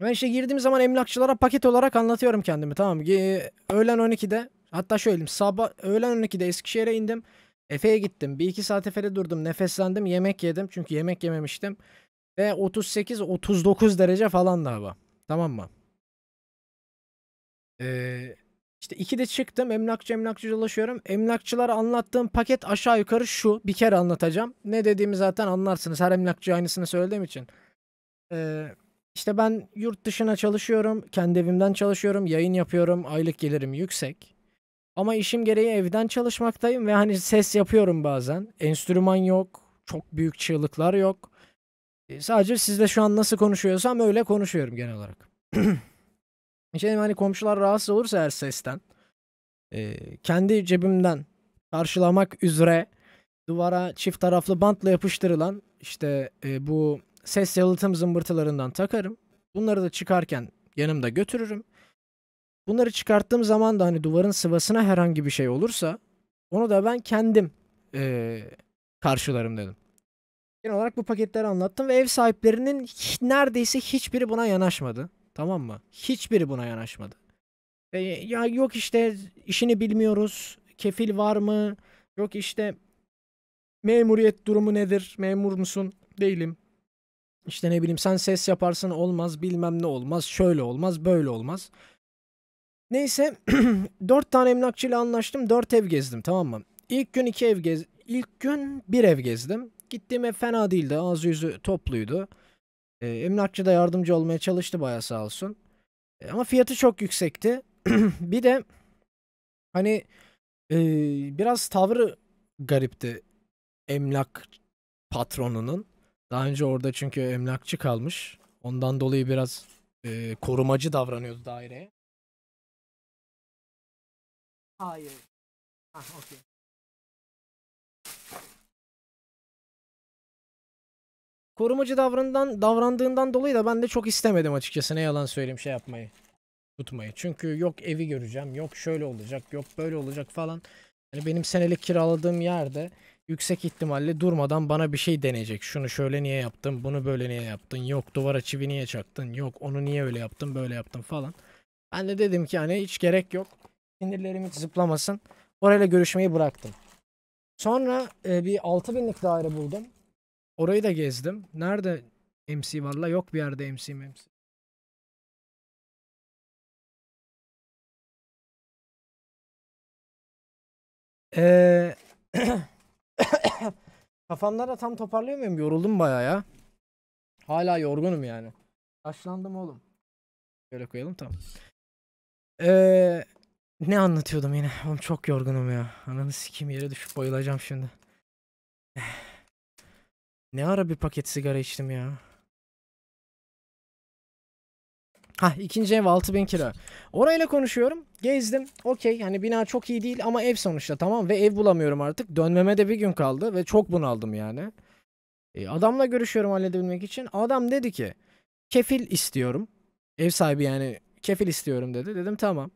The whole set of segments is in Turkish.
Ben işte girdiğim zaman emlakçılara paket olarak anlatıyorum kendimi tamam mı? Öğlen 12'de hatta şöyleyim sabah öğlen 12'de Eskişehir'e indim. Efe'ye gittim. Bir iki saat Efe'de durdum. Nefeslendim. Yemek yedim. Çünkü yemek yememiştim. Ve 38-39 derece falan da hava. Tamam mı? Ee, işte 2'de çıktım. Emlakçı emlakçı dolaşıyorum. Emlakçılara anlattığım paket aşağı yukarı şu. Bir kere anlatacağım. Ne dediğimi zaten anlarsınız. Her emlakçı aynısını söylediğim için. Eee işte ben yurt dışına çalışıyorum, kendi evimden çalışıyorum, yayın yapıyorum, aylık gelirim yüksek. Ama işim gereği evden çalışmaktayım ve hani ses yapıyorum bazen. Enstrüman yok, çok büyük çığlıklar yok. E, sadece sizle şu an nasıl konuşuyorsam öyle konuşuyorum genel olarak. işte hani komşular rahatsız olursa her sesten e, kendi cebimden karşılamak üzere duvara çift taraflı bantla yapıştırılan işte e, bu ses yalıtım zımbırtılarından takarım. Bunları da çıkarken yanımda götürürüm. Bunları çıkarttığım zaman da hani duvarın sıvasına herhangi bir şey olursa onu da ben kendim e, karşılarım dedim. Genel olarak bu paketleri anlattım ve ev sahiplerinin hiç, neredeyse hiçbiri buna yanaşmadı. Tamam mı? Hiçbiri buna yanaşmadı. E, ya yok işte işini bilmiyoruz. Kefil var mı? Yok işte memuriyet durumu nedir? Memur musun? Değilim. İşte ne bileyim sen ses yaparsın olmaz bilmem ne olmaz şöyle olmaz böyle olmaz. Neyse dört tane emlakçıyla anlaştım dört ev gezdim tamam mı? İlk gün iki ev gez ilk gün bir ev gezdim. Gittiğim ev fena değildi ağzı yüzü topluydu. Ee, emlakçı da yardımcı olmaya çalıştı baya sağ olsun. Ee, ama fiyatı çok yüksekti. bir de hani e, biraz tavrı garipti emlak patronunun. Daha önce orada çünkü emlakçı kalmış. Ondan dolayı biraz e, korumacı davranıyordu daireye. Hayır. Ah, okey. Korumacı davrandan, davrandığından dolayı da ben de çok istemedim açıkçası ne yalan söyleyeyim şey yapmayı. Tutmayı. Çünkü yok evi göreceğim, yok şöyle olacak, yok böyle olacak falan. Yani benim senelik kiraladığım yerde yüksek ihtimalle durmadan bana bir şey deneyecek. Şunu şöyle niye yaptın, bunu böyle niye yaptın, yok duvara çivi niye çaktın, yok onu niye öyle yaptın, böyle yaptın falan. Ben de dedim ki hani hiç gerek yok. Sinirlerim hiç zıplamasın. Orayla görüşmeyi bıraktım. Sonra e, bir 6000'lik daire buldum. Orayı da gezdim. Nerede MC varla yok bir yerde MC MC. Eee Kafamlara tam toparlıyor muyum? Yoruldum baya ya. Hala yorgunum yani. Yaşlandım oğlum. Böyle koyalım tamam. Ee, ne anlatıyordum yine? Oğlum çok yorgunum ya. Ananı sikim yere düşüp bayılacağım şimdi. Ne ara bir paket sigara içtim ya. Ha ikinci ev 6000 kira. Orayla konuşuyorum. Gezdim. Okey hani bina çok iyi değil ama ev sonuçta tamam ve ev bulamıyorum artık. Dönmeme de bir gün kaldı ve çok bunaldım yani. E, adamla görüşüyorum halledebilmek için. Adam dedi ki kefil istiyorum. Ev sahibi yani kefil istiyorum dedi. Dedim tamam.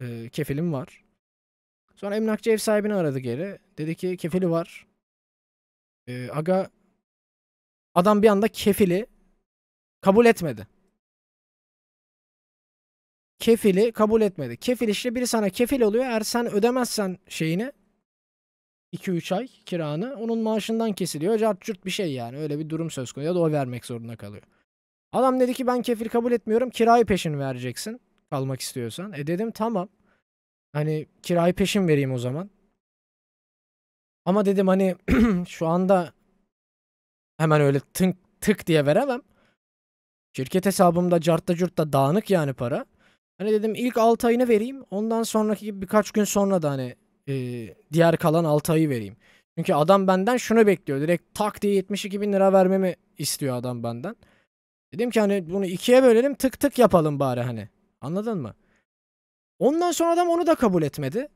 E, kefilim var. Sonra emlakçı ev sahibini aradı geri. Dedi ki kefili var. E, aga adam bir anda kefili kabul etmedi kefili kabul etmedi. Kefil işte biri sana kefil oluyor. Eğer sen ödemezsen şeyini 2-3 ay kiranı onun maaşından kesiliyor. Cart cürt bir şey yani. Öyle bir durum söz konusu. Ya da o vermek zorunda kalıyor. Adam dedi ki ben kefil kabul etmiyorum. Kirayı peşin vereceksin. Kalmak istiyorsan. E dedim tamam. Hani kirayı peşin vereyim o zaman. Ama dedim hani şu anda hemen öyle tık tık diye veremem. Şirket hesabımda cartta curtta dağınık yani para. Hani dedim ilk 6 ayını vereyim. Ondan sonraki gibi birkaç gün sonra da hani e, diğer kalan 6 ayı vereyim. Çünkü adam benden şunu bekliyor. Direkt tak diye 72 bin lira vermemi istiyor adam benden. Dedim ki hani bunu ikiye bölelim tık tık yapalım bari hani. Anladın mı? Ondan sonra adam onu da kabul etmedi.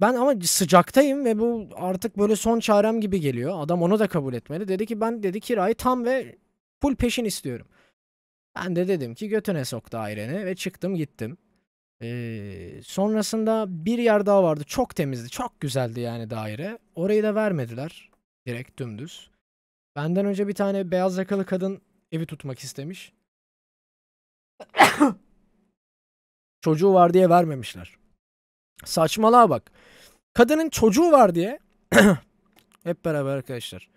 Ben ama sıcaktayım ve bu artık böyle son çarem gibi geliyor. Adam onu da kabul etmedi. Dedi ki ben dedi kirayı tam ve full peşin istiyorum. Ben de dedim ki götüne sok daireni ve çıktım gittim. Ee, sonrasında bir yer daha vardı. Çok temizdi. Çok güzeldi yani daire. Orayı da vermediler. Direkt dümdüz. Benden önce bir tane beyaz yakalı kadın evi tutmak istemiş. çocuğu var diye vermemişler. Saçmalığa bak. Kadının çocuğu var diye hep beraber arkadaşlar.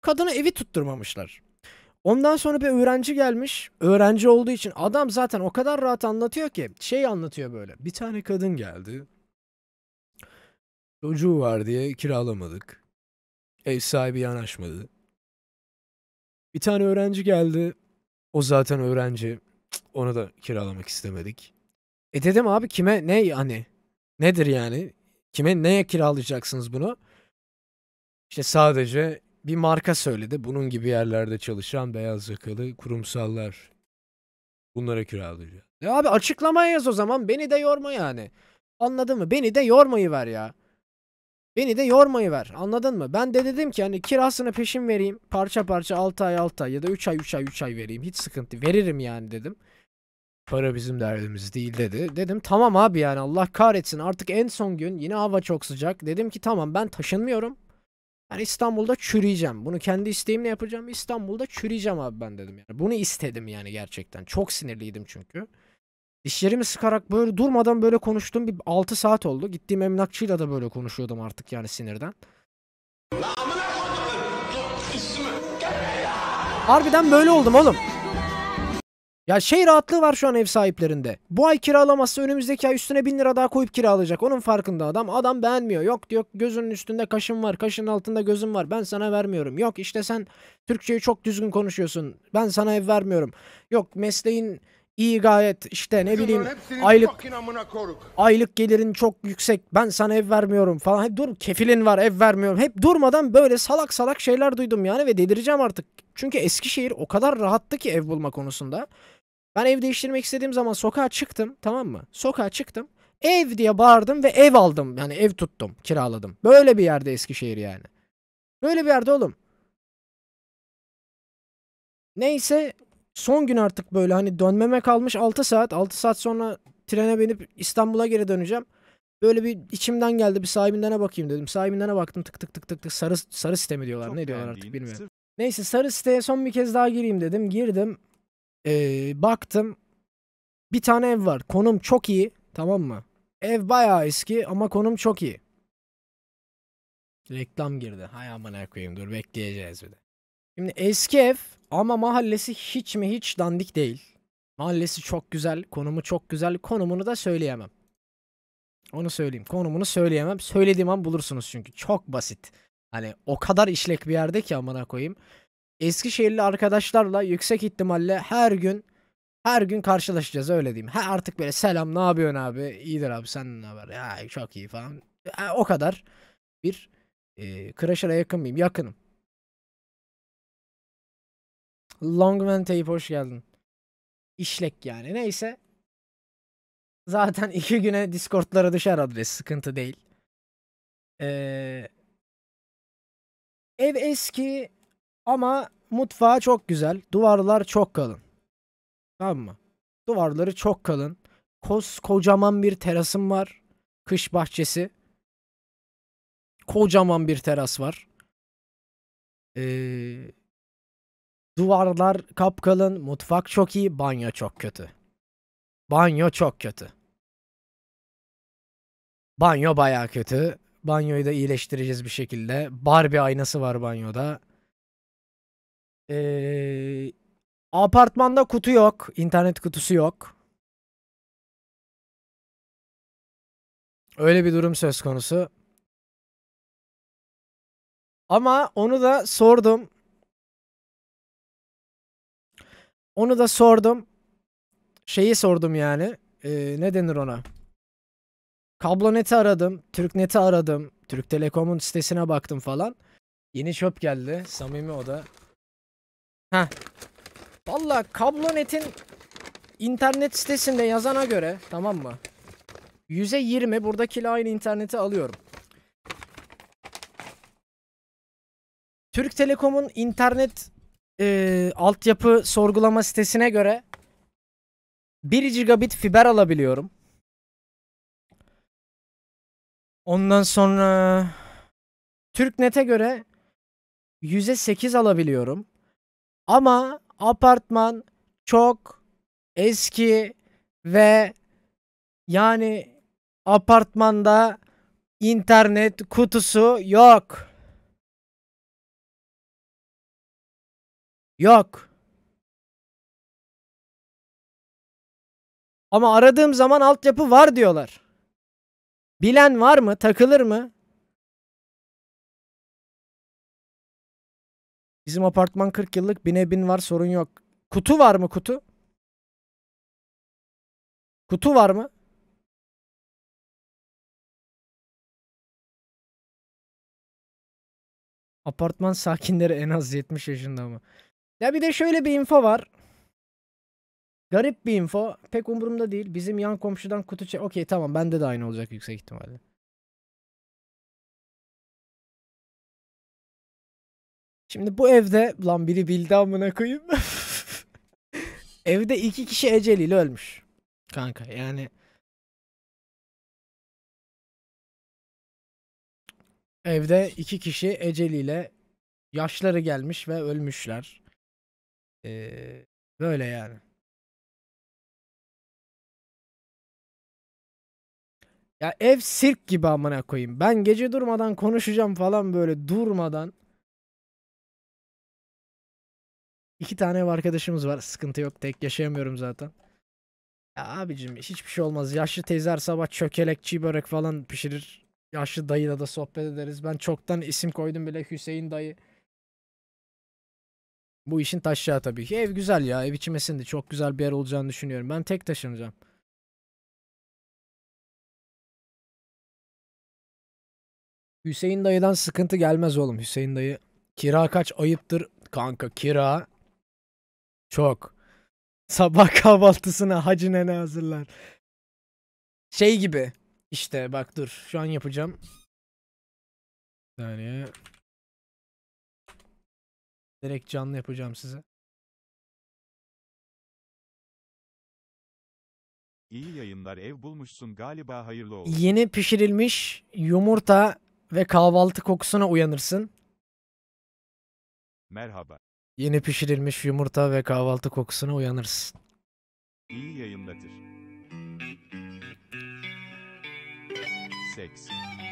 Kadına evi tutturmamışlar. Ondan sonra bir öğrenci gelmiş. Öğrenci olduğu için adam zaten o kadar rahat anlatıyor ki şey anlatıyor böyle. Bir tane kadın geldi. Çocuğu var diye kiralamadık. Ev sahibi yanaşmadı. Bir tane öğrenci geldi. O zaten öğrenci. Onu da kiralamak istemedik. E dedim abi kime ne hani nedir yani? Kime neye kiralayacaksınız bunu? İşte sadece bir marka söyledi. Bunun gibi yerlerde çalışan beyaz yakalı kurumsallar. Bunlara kiralayacağız. Ya e abi açıklamaya yaz o zaman. Beni de yorma yani. Anladın mı? Beni de yormayı ver ya. Beni de yormayı ver. Anladın mı? Ben de dedim ki hani kirasını peşin vereyim. Parça parça 6 ay 6 ay ya da 3 ay 3 ay 3 ay vereyim. Hiç sıkıntı. Veririm yani dedim. Para bizim derdimiz değil dedi. Dedim tamam abi yani Allah kahretsin artık en son gün yine hava çok sıcak. Dedim ki tamam ben taşınmıyorum. Yani İstanbul'da çürüyeceğim. Bunu kendi isteğimle yapacağım. İstanbul'da çürüyeceğim abi ben dedim. Yani bunu istedim yani gerçekten. Çok sinirliydim çünkü. Dişlerimi sıkarak böyle durmadan böyle konuştum. Bir 6 saat oldu. Gittiğim emlakçıyla da böyle konuşuyordum artık yani sinirden. Harbiden böyle oldum oğlum. Ya şey rahatlığı var şu an ev sahiplerinde. Bu ay kiralamazsa önümüzdeki ay üstüne bin lira daha koyup kiralayacak. Onun farkında adam. Adam beğenmiyor. Yok diyor gözünün üstünde kaşın var. Kaşın altında gözüm var. Ben sana vermiyorum. Yok işte sen Türkçeyi çok düzgün konuşuyorsun. Ben sana ev vermiyorum. Yok mesleğin iyi gayet işte ne bileyim aylık aylık gelirin çok yüksek ben sana ev vermiyorum falan hep dur kefilin var ev vermiyorum hep durmadan böyle salak salak şeyler duydum yani ve delireceğim artık çünkü Eskişehir o kadar rahattı ki ev bulma konusunda. Ben ev değiştirmek istediğim zaman sokağa çıktım tamam mı? Sokağa çıktım. Ev diye bağırdım ve ev aldım. Yani ev tuttum, kiraladım. Böyle bir yerde Eskişehir yani. Böyle bir yerde oğlum. Neyse son gün artık böyle hani dönmeme kalmış 6 saat. 6 saat sonra trene binip İstanbul'a geri döneceğim. Böyle bir içimden geldi bir sahibinden bakayım dedim. Sahibinden baktım tık tık tık tık tık sarı sarı sistemi diyorlar. Çok ne diyorlar artık bilmiyorum. Neyse sarı siteye son bir kez daha gireyim dedim. Girdim. Ee, baktım. Bir tane ev var. Konum çok iyi. Tamam mı? Ev bayağı eski ama konum çok iyi. Reklam girdi. Hay amına koyayım dur bekleyeceğiz bir de. Şimdi eski ev ama mahallesi hiç mi hiç dandik değil. Mahallesi çok güzel, konumu çok güzel. Konumunu da söyleyemem. Onu söyleyeyim. Konumunu söyleyemem. Söylediğim an bulursunuz çünkü. Çok basit. Hani o kadar işlek bir yerde ki amına koyayım. Eskişehirli arkadaşlarla yüksek ihtimalle her gün her gün karşılaşacağız öyle diyeyim. Ha artık böyle selam ne yapıyorsun abi? İyidir abi sen ne haber? Ya çok iyi falan. Ha, o kadar bir e, Crasher'a yakın mıyım? Yakınım. Longman Tape hoş geldin. İşlek yani. Neyse. Zaten iki güne Discord'lara düşer adres. Sıkıntı değil. Eee Ev eski ama mutfağı çok güzel. Duvarlar çok kalın. Tamam mı? Duvarları çok kalın. Koskocaman bir terasım var. Kış bahçesi. Kocaman bir teras var. Ee, duvarlar kapkalın. Mutfak çok iyi. Banyo çok kötü. Banyo çok kötü. Banyo baya kötü. Banyoyu da iyileştireceğiz bir şekilde. Barbie aynası var banyoda. Ee, apartmanda kutu yok. internet kutusu yok. Öyle bir durum söz konusu. Ama onu da sordum. Onu da sordum. Şeyi sordum yani. Ee, ne denir ona? Kablonet'i aradım, Türknet'i aradım, Türk Telekom'un sitesine baktım falan. Yeni çöp geldi. Samimi o da. Heh. Valla Kablonet'in internet sitesinde yazana göre tamam mı? %20 buradaki aynı interneti alıyorum. Türk Telekom'un internet e, altyapı sorgulama sitesine göre 1 gigabit fiber alabiliyorum. Ondan sonra TürkNet'e göre %8 alabiliyorum. Ama apartman çok eski ve yani apartmanda internet kutusu yok. Yok. Ama aradığım zaman altyapı var diyorlar. Bilen var mı? Takılır mı? Bizim apartman 40 yıllık bine bin var sorun yok. Kutu var mı kutu? Kutu var mı? Apartman sakinleri en az 70 yaşında mı? Ya bir de şöyle bir info var. Garip bir info. Pek umurumda değil. Bizim yan komşudan kutu çek... Okey tamam bende de aynı olacak yüksek ihtimalle. Şimdi bu evde... Lan biri bildi amına koyayım. evde iki kişi eceliyle ölmüş. Kanka yani... Evde iki kişi eceliyle yaşları gelmiş ve ölmüşler. Ee, böyle yani. Ya ev sirk gibi amına koyayım. Ben gece durmadan konuşacağım falan böyle durmadan. İki tane ev arkadaşımız var. Sıkıntı yok. Tek yaşayamıyorum zaten. Ya abicim hiçbir şey olmaz. Yaşlı teyzeler sabah çökelek, çiğ börek falan pişirir. Yaşlı dayıyla da sohbet ederiz. Ben çoktan isim koydum bile Hüseyin dayı. Bu işin taşacağı tabii ki. Ev güzel ya. Ev içimesinde çok güzel bir yer olacağını düşünüyorum. Ben tek taşınacağım. Hüseyin dayıdan sıkıntı gelmez oğlum. Hüseyin dayı kira kaç ayıptır kanka kira çok. Sabah kahvaltısına hacı nene hazırlar. Şey gibi İşte bak dur şu an yapacağım. Bir saniye. Direkt canlı yapacağım size. İyi yayınlar ev bulmuşsun galiba hayırlı olsun. Yeni pişirilmiş yumurta ve kahvaltı kokusuna uyanırsın. Merhaba. Yeni pişirilmiş yumurta ve kahvaltı kokusuna uyanırsın. İyi yayınladır. Seks.